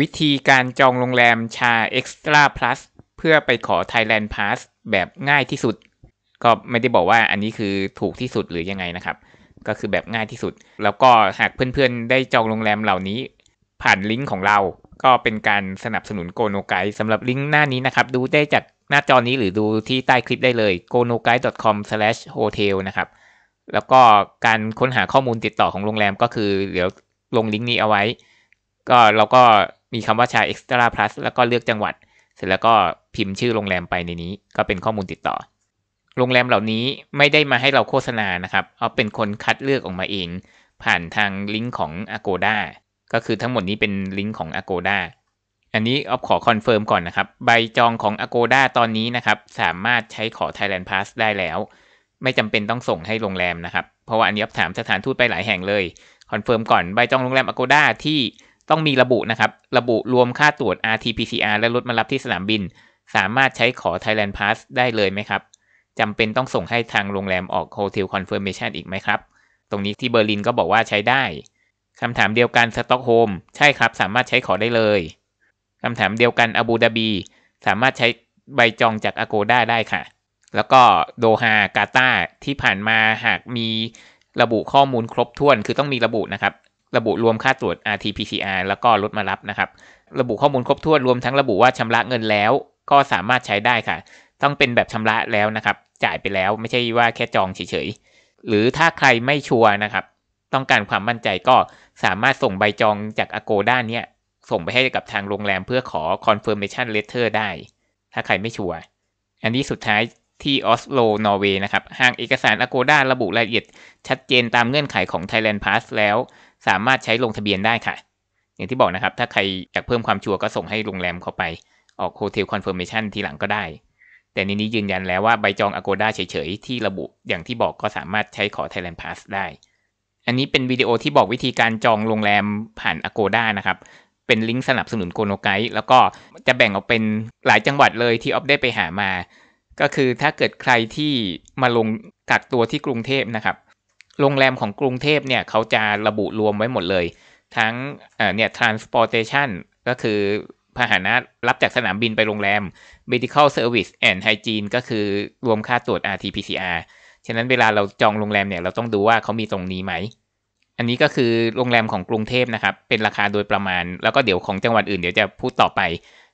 วิธีการจองโรงแรมชาเอ็กซ์ตร้าพลัสเพื่อไปขอ Thailand Pass แบบง่ายที่สุด ก็ไม่ได้บอกว่าอันนี้คือถูกที่สุดหรือยังไงนะครับ ก็คือแบบง่ายที่สุด แล้วก็หากเพื่อนๆ ได้จองโรงแรมเหล่านี้ผ่านลิงก์ของเราก็เป็นการสนับสนุนโกโนไกสำหรับลิงก์หน้านี้นะครับ ดูได้จากหน้าจอนี้หรือดูที่ใต้คลิปได้เลย g o n o g u i d e c o m h o t e l นะครับ แล้วก็การค้นหาข้อมูลติดต่อของโรงแรม ก็คือ เดี๋ยวลงลิงก์นี้เอาไว้ ก็เราก็มีคำว่าชาเอ็กซ์ตร้า plus แล้วก็เลือกจังหวัด เสร็จแล้วก็พิมพ์ชื่อโรงแรมไปในนี้ ก็เป็นข้อมูลติดต่อ โรงแรมเหล่านี้ไม่ได้มาให้เราโฆษณานะครับเอาเป็นคนคัดเลือกออกมาเอง ผ่านทางลิงก์ของ Agoda ก็คือทั้งหมดนี้เป็นลิงก์ของ Agoda อันนี้ออฟขอคอนเฟิร์มก่อนนะครับใบจองของ Agoda ตอนนี้นะครับสามารถใช้ขอ Thailand Pass ได้แล้ว ไม่จำเป็นต้องส่งให้โรงแรมนะครับเพราะว่าอันนี้ออฟถามสถานทูตไปหลายแห่งเลยคอนเฟิร์มก่อนใบจองโรงแรม Agoda ที่ต้องมีระบุนะครับ ระบุรวมค่าตรวจ RT-PCR และรถมารับที่สนามบิน สามารถใช้ขอ Thailand Pass ได้เลยไหมครับ จำเป็นต้องส่งให้ทางโรงแรมออก Hotel Confirmation อีกไหมครับ ตรงนี้ที่เบอร์ลินก็บอกว่าใช้ได้คำถามเดียวกันสต็อกโฮมใช่ครับ สามารถใช้ขอได้เลยคำถามเดียวกันอาบูดาบี สามารถใช้ใบจองจากอโกด้าได้ค่ะ แล้วก็โดฮากาตาที่ผ่านมาหากมีระบุข้อมูลครบถ้วน คือต้องมีระบุนะครับระบุรวมค่าตรวจ RT-PCR แล้วก็รถมารับนะครับ ระบุข้อมูลครบถ้วน รวมทั้งระบุว่าชำระเงินแล้วก็สามารถใช้ได้ค่ะ ต้องเป็นแบบชำระแล้วนะครับ จ่ายไปแล้วไม่ใช่ว่าแค่จองเฉยๆ หรือถ้าใครไม่ชัวร์นะครับ ต้องการความมั่นใจก็สามารถส่งใบจองจากอโกด้านเนี้ยส่งไปให้กับทางโรงแรมเพื่อขอ confirmation letter ได้ ถ้าใครไม่ชัวร์อันนี้สุดท้ายที่ออสโลนอร์เวย์นะครับหากเอกสารอโกด้าระบุรายละเอียด ชัดเจนตามเงื่อนไขของ Thailand Pass แล้วสามารถใช้ลงทะเบียนได้ค่ะ อย่างที่บอกนะครับ ถ้าใครอยากเพิ่มความชัวร์ก็ส่งให้โรงแรมเขาไปออกโฮเทลคอนเฟิร์มเมชันทีหลังก็ได้ แต่ในนี้ยืนยันแล้วว่าใบจอง Agoda เฉยๆ ที่ระบุอย่างที่บอกก็สามารถใช้ขอ Thailand Pass ได้ อันนี้เป็นวิดีโอที่บอกวิธีการจองโรงแรมผ่าน Agoda นะครับ เป็นลิงก์สนับสนุนโกโนไกด์แล้วก็จะแบ่งออกเป็นหลายจังหวัดเลยที่ออฟได้ไปหามา ก็คือถ้าเกิดใครที่มาลงกักตัวที่กรุงเทพนะครับโรงแรมของกรุงเทพเนี่ยเขาจะระบุรวมไว้หมดเลย ทั้งเนี่ย transportation ก็คือพาหนะรับจากสนามบินไปโรงแรม medical service and hygiene ก็คือรวมค่าตรวจ rt-pcr ฉะนั้นเวลาเราจองโรงแรมเนี่ยเราต้องดูว่าเขามีตรงนี้ไหม อันนี้ก็คือโรงแรมของกรุงเทพนะครับ เป็นราคาโดยประมาณ แล้วก็เดี๋ยวของจังหวัดอื่นเดี๋ยวจะพูดต่อไป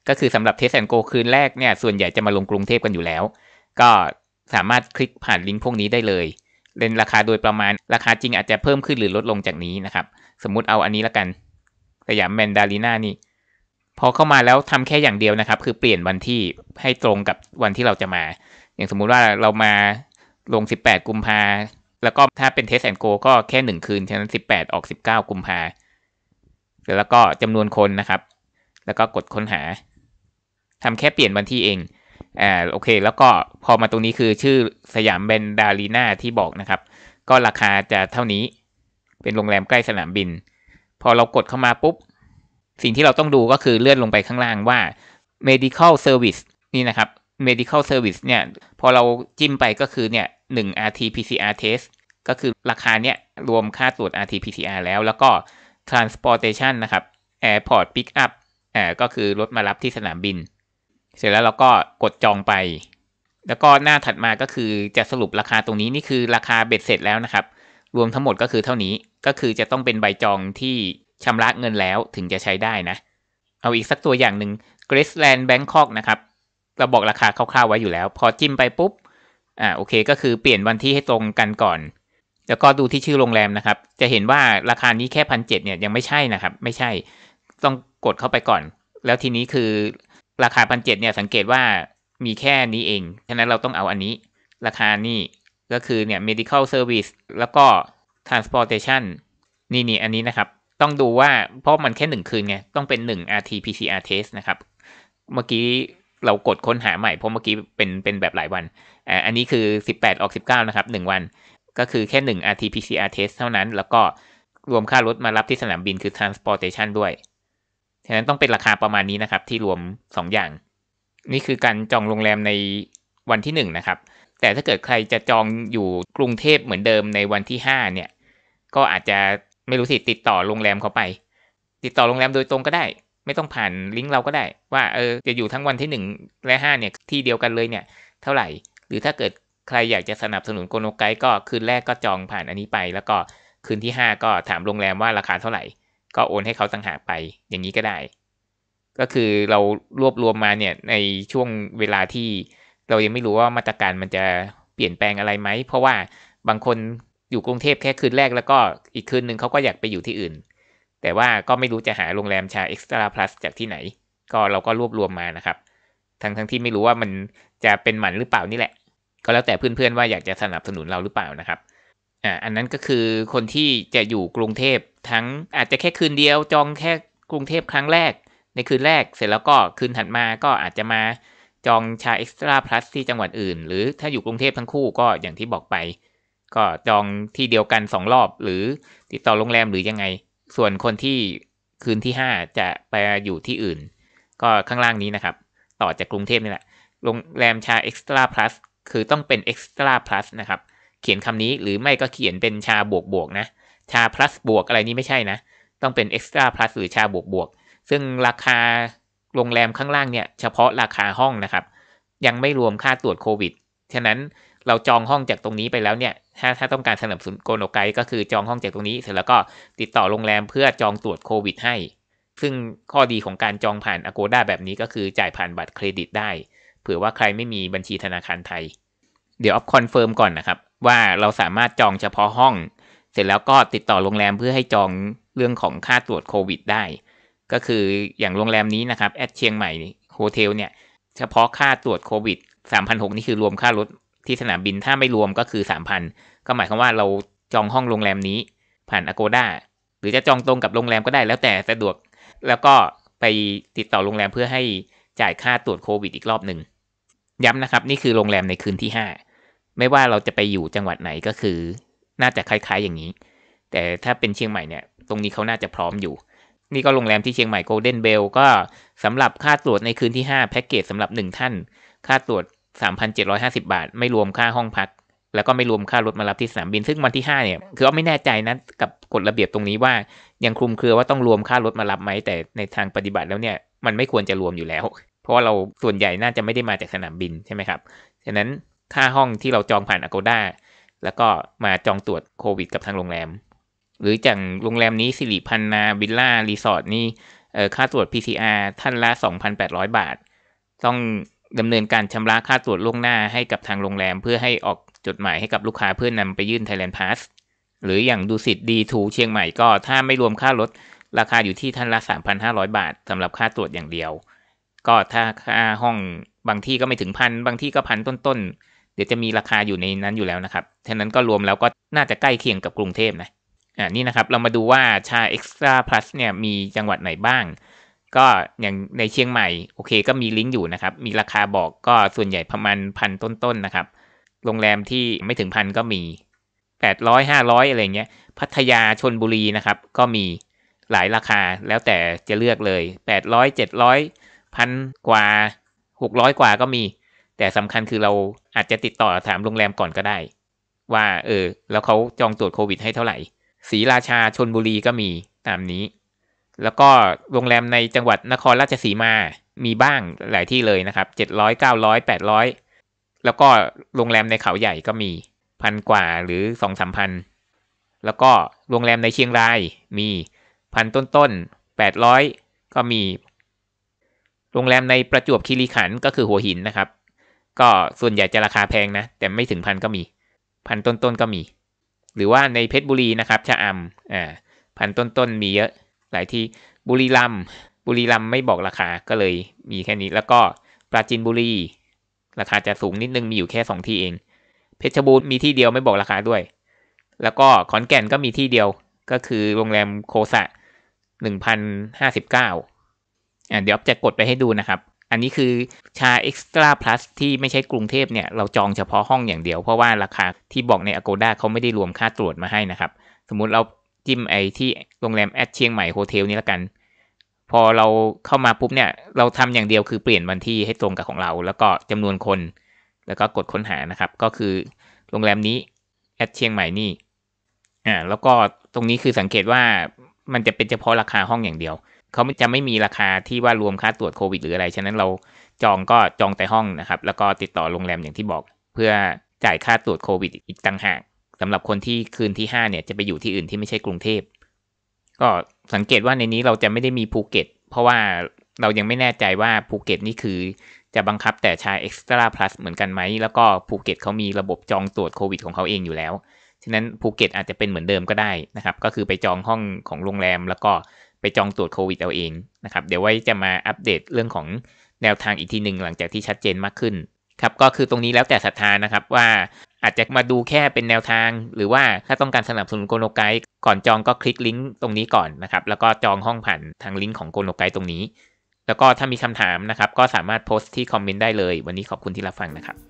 ก็คือสำหรับเทสแอนโกคืนแรกเนี่ยส่วนใหญ่จะมาลงกรุงเทพกันอยู่แล้ว ก็สามารถคลิกผ่านลิงก์พวกนี้ได้เลยเป็นราคาโดยประมาณราคาจริงอาจจะเพิ่มขึ้นหรือลดลงจากนี้นะครับ สมมุติเอาอันนี้ละกันสยามแมนดาริน่านี่พอเข้ามาแล้วทำแค่อย่างเดียวนะครับ คือเปลี่ยนวันที่ให้ตรงกับวันที่เราจะมา อย่างสมมุติว่าเรามาลง 18 กุมภาแล้วก็ถ้าเป็นเทสแอนโกก็แค่1คืนฉะนั้น 18 ออก 19 กุมภาแล้วก็จำนวนคนนะครับ แล้วก็กดค้นหา ทำแค่เปลี่ยนวันที่เองอ่าโอเคแล้วก็พอมาตรงนี้คือชื่อสยามเบนดาลีนาที่บอกนะครับ ก็ราคาจะเท่านี้ เป็นโรงแรมใกล้สนามบิน พอเรากดเข้ามาปุ๊บ สิ่งที่เราต้องดูก็คือเลื่อนลงไปข้างล่างว่า medical service นี่นะครับ medical service เนี่ย พอเราจิ้มไปก็คือเนี่ย1 rt pcr test ก็คือราคาเนี่ยรวมค่าตรวจ rt pcr แล้วแล้วก็ transportation นะครับ airport pick up อ่าก็คือรถมารับที่สนามบินเสร็จแล้วเราก็กดจองไป แล้วก็หน้าถัดมาก็คือจะสรุปราคาตรงนี้นี่คือราคาเบ็ดเสร็จแล้วนะครับ รวมทั้งหมดก็คือเท่านี้ ก็คือจะต้องเป็นใบจองที่ชำระเงินแล้วถึงจะใช้ได้นะ เอาอีกสักตัวอย่างหนึ่ง g r a ซ e l a n d Bangkok นะครับ เราบอกราคาคร่าวๆไว้อยู่แล้ว พอจิ้มไปปุ๊บ อ่าโอเคก็คือเปลี่ยนวันที่ให้ตรงกันก่อน แล้วก็ดูที่ชื่อโรงแรมนะครับ จะเห็นว่าราคานี้แค่พันเจ็ดเนี่ยยังไม่ใช่นะครับ ไม่ใช่ ต้องกดเข้าไปก่อน แล้วทีนี้คือราคาพันเจ็ดเนี่ยสังเกตว่ามีแค่นี้เองฉะนั้นเราต้องเอาอันนี้ ราคานี่ก็คือเนี่ย medical service แล้วก็ transportation นี่นี่อันนี้นะครับต้องดูว่าเพราะมันแค่หนึ่งคืนไงต้องเป็นหนึ่ง rt pcr test นะครับเมื่อกี้เรากดค้นหาใหม่เพราะเมื่อกี้เป็นเป็นแบบหลายวันอ่าอันนี้คือ18ออก19นะครับ1วันก็คือแค่ 1 rt pcr test เท่านั้น แล้วก็รวมค่ารถมารับที่สนามบินคือ transportation ด้วยฉะนั้นต้องเป็นราคาประมาณนี้นะครับ ที่รวม2อย่างนี่คือการจองโรงแรมในวันที่1นะครับแต่ถ้าเกิดใครจะจองอยู่กรุงเทพเหมือนเดิมในวันที่5เนี่ย ก็อาจจะไม่รู้สิติดต่อโรงแรมเขาไป ติดต่อโรงแรมโดยตรงก็ได้ ไม่ต้องผ่านลิงก์เราก็ได้ ว่าเออจะอยู่ทั้งวันที่1และ5เนี่ยที่เดียวกันเลยเนี่ย เท่าไหร่ หรือถ้าเกิดใครอยากจะสนับสนุนโกโนไก ก็คืนแรกก็จองผ่านอันนี้ไป แล้วก็คืนที่ 5 ก็ถามโรงแรมว่าราคาเท่าไหร่ก็โอนให้เขาต่างหากไปอย่างนี้ก็ได้ ก็คือเรารวบรวมมาเนี่ยในช่วงเวลาที่ เรายังไม่รู้ว่ามาตรการมันจะเปลี่ยนแปลงอะไรไหมเพราะว่าบางคนอยู่กรุงเทพแค่คืนแรกแล้วก็อีกคืนหนึ่งเขาก็อยากไปอยู่ที่อื่น แต่ว่าก็ไม่รู้จะหาโรงแรมชาเอ็กซ์ตร้าพลัสจากที่ไหน ก็เราก็รวบรวมมานะครับ ทั้งทั้งที่ไม่รู้ว่ามันจะเป็นหมันหรือเปล่านี่แหละก็แล้วแต่เพื่อนๆว่าอยากจะสนับสนุนเราหรือเปล่านะครับอ่าอันนั้นก็คือคนที่จะอยู่กรุงเทพทั้งอาจจะแค่คืนเดียว จองแค่กรุงเทพครั้งแรกในคืนแรกเสร็จแล้วก็คืนถัดมา ก็อาจจะมาจองชาเอ็กซ์ตร้าพลัสที่จังหวัดอื่น หรือถ้าอยู่กรุงเทพทั้งคู่ก็อย่างที่บอกไป ก็จองที่เดียวกันสองรอบ หรือติดต่อโรงแรมหรือยังไง ส่วนคนที่คืนที่ห้าจะไปอยู่ที่อื่น ก็ข้างล่างนี้นะครับ ต่อจากกรุงเทพนี่แหละโรงแรมชาเอ็กซ์ตร้าพลัสคือต้องเป็นเอ็กซ์ตร้าพลัสนะครับเขียนคำนี้หรือไม่ก็เขียนเป็นชาบวกบวกนะชา plus บวกอะไรนี่ไม่ใช่นะ ต้องเป็น extra plus หรือชาบวกบวกซึ่งราคาโรงแรมข้างล่างเนี่ย เฉพาะราคาห้องนะครับยังไม่รวมค่าตรวจโควิดฉะนั้นเราจองห้องจากตรงนี้ไปแล้วเนี่ยถ้าถ้าต้องการสนับสนุนโกโนไกก็คือจองห้องจากตรงนี้เสร็จแล้วก็ติดต่อโรงแรมเพื่อจองตรวจโควิด ให้ ซึ่งข้อดีของการจองผ่านอก g ด้าแบบนี้ก็คือจ่ายผ่านบัตรเครดิตได้ เผื่อว่าใครไม่มีบัญชีธนาคารไทยเดี๋ยวออฟคอนเฟิร์มก่อนนะครับว่าเราสามารถจองเฉพาะห้องเสร็จแล้วก็ติดต่อโรงแรมเพื่อให้จองเรื่องของค่าตรวจโควิด ได้ ก็คืออย่างโรงแรมนี้นะครับแอดเชียงใหม่โฮเทลเนี่ยเฉพาะค่าตรวจโควิด3,600นี่คือรวมค่ารถที่สนามบินถ้าไม่รวมก็คือ 3,000 ก็หมายความว่าเราจองห้องโรงแรมนี้ ผ่านอโกด้าหรือจะจองตรงกับโรงแรมก็ได้แล้วแต่สะดวก แล้วก็ไปติดต่อโรงแรมเพื่อให้จ่ายค่าตรวจโควิดอีกรอบหนึ่งย้ำนะครับนี่คือโรงแรมในคืนที่ 5ไม่ว่าเราจะไปอยู่จังหวัดไหนก็คือน่าจะคล้ายๆอย่างนี้ แต่ถ้าเป็นเชียงใหม่เนี่ย ตรงนี้เขาน่าจะพร้อมอยู่ นี่ก็โรงแรมที่เชียงใหม่โกลเด้นเบลก็สำหรับค่าตรวจในคืนที่5แพ็กเกจสำหรับ 1 ท่าน ค่าตรวจ 3,750 บาท ไม่รวมค่าห้องพัก แล้วก็ไม่รวมค่ารถมารับที่สนามบิน ซึ่งวันที่ 5 เนี่ย คือก็ไม่แน่ใจนะกับกฎระเบียบตรงนี้ว่า ยังคลุมเครือว่าต้องรวมค่ารถมารับไหมแต่ในทางปฏิบัติแล้วเนี่ยมันไม่ควรจะรวมอยู่แล้ว เพราะว่าเราส่วนใหญ่น่าจะไม่ได้มาจากสนามบินใช่ไหมครับฉะนั้นค่าห้องที่เราจองผ่าน Agoda แล้วก็มาจองตรวจโควิด กับทางโรงแรม หรือจากโรงแรมนี้สิริพันนาวิลล่ารีสอร์ทนี่ค่าตรวจ PCR ท่านละ2,800 บาท ต้องดำเนินการชำระค่าตรวจล่วงหน้าให้กับทางโรงแรมเพื่อให้ออกจดหมายให้กับลูกค้าเพื่อนนำไปยื่น Thailand Pass หรืออย่างดูสิ์ดีทูเชียงใหม่ก็ถ้าไม่รวมค่ารถราคาอยู่ที่ท่านละ 3,500 บาทสำหรับค่าตรวจอย่างเดียว ก็ถ้าค่าห้องบางที่ก็ไม่ถึงพันบางที่ก็พันต้นดี๋ยวจะมีราคาอยู่ในนั้นอยู่แล้วนะครับท้งนั้นก็รวมแล้วก็น่าจะใกล้เคียงกับกรุงเทพนะ อ่านี่นะครับ เรามาดูว่าชาเอ็ก์ตร้าพลัสเนี่ยมีจังหวัดไหนบ้าง ก็อย่างในเชียงใหม่ โอเคก็มีลิงก์อยู่นะครับ มีราคาบอกก็ส่วนใหญ่ประมาณพันต้นๆนนะครับ โรงแรมที่ไม่ถึงพันก็มี 800 500 อะไรเงี้ย พัทยาชนบุรีนะครับ ก็มีหลายราคาแล้วแต่จะเลือกเลย800 700พันกว่า600กว่าก็มีแต่สำคัญคือเราอาจจะติดต่อถามโรงแรมก่อนก็ได้ ว่าเออ แล้วเขาจองตรวจโควิดให้เท่าไหร่ศรีราชาชนบุรีก็มีตามนี้ แล้วก็โรงแรมในจังหวัดนครราชสีมา มีบ้างหลายที่เลยนะครับเจ็ดร้อยเก้าร้อยแปดร้อยแล้วก็โรงแรมในเขาใหญ่ก็มีพันกว่าหรือสองสามพันแล้วก็โรงแรมในเชียงรายมีพันต้นต้นแปดร้อยก็มี โรงแรมในประจวบคีรีขันธ์ก็คือหัวหินนะครับก็ส่วนใหญ่จะราคาแพงนะ แต่ไม่ถึงพันก็มี พันต้นๆก็มี หรือว่าในเพชรบุรีนะครับชะอำอ่าพันต้นๆมีเยอะ หลายที่บุรีรัมบุรีรัมไม่บอกราคาก็เลยมีแค่นี้ แล้วก็ปราจินบุรี ราคาจะสูงนิดนึง มีอยู่แค่สองที่เอง เพชรบูรณ์มีที่เดียวไม่บอกราคาด้วย แล้วก็ขอนแก่นก็มีที่เดียวก็คือโรงแรมโคสะหนึ่งพันห้าสิบเก้าอ่าเดี๋ยวจะกดไปให้ดูนะครับอันนี้คือชาเอ็กซ์ตร้าพลัสที่ไม่ใช่กรุงเทพเนี่ยเราจองเฉพาะห้องอย่างเดียวเพราะว่าราคาที่บอกใน Agoda เขาไม่ได้รวมค่าตรวจมาให้นะครับ สมมุติเราจิ้มไอที่โรงแรมแอดเชียงใหม่โฮเทลนี้ละกัน พอเราเข้ามาปุ๊บเนี่ย เราทำอย่างเดียวคือเปลี่ยนวันที่ให้ตรงกับของเรา แล้วก็จำนวนคน แล้วก็กดค้นหานะครับ ก็คือโรงแรมนี้แอดเชียงใหม่นี่อ่าแล้วก็ตรงนี้คือสังเกตว่ามันจะเป็นเฉพาะราคาห้องอย่างเดียวเขาจะไม่มีราคาที่ว่ารวมค่าตรวจโควิดหรืออะไร ฉะนั้นเราจองก็จองแต่ห้องนะครับ แล้วก็ติดต่อโรงแรมอย่างที่บอก เพื่อจ่ายค่าตรวจโควิดอีกต่างหากสำหรับคนที่คืนที่5เนี่ยจะไปอยู่ที่อื่นที่ไม่ใช่กรุงเทพก็สังเกตว่าในนี้เราจะไม่ได้มีภูเก็ตเพราะว่าเรายังไม่แน่ใจว่าภูเก็ตนี่คือจะบังคับแต่ชายเอ็ก์ตร้าพลัสเหมือนกันไหมแล้วก็ภูเก็ตเขามีระบบจองตรวจโควิด ของเขาเองอยู่แล้วฉะนั้นภูเก็ตอาจจะเป็นเหมือนเดิมก็ได้นะครับ ก็คือไปจองห้องของโรงแรม แล้วก็ไปจองตรวจโควิดเอาเองนะครับเดี๋ยวไว้จะมาอัปเดตเรื่องของแนวทางอีกทีหนึ่งหลังจากที่ชัดเจนมากขึ้นครับก็คือตรงนี้แล้วแต่ศรัทธานะครับว่าอาจจะมาดูแค่เป็นแนวทาง หรือว่าถ้าต้องการสนับสนุนโกโนไกด์ก่อนจองก็คลิกลิงก์ตรงนี้ก่อนนะครับแล้วก็จองห้องผ่านทางลิงก์ของโกโนไกด์ตรงนี้ แล้วก็ถ้ามีคำถามนะครับก็สามารถโพสต์ที่คอมเมนต์ได้เลย วันนี้ขอบคุณที่รับฟังนะครับ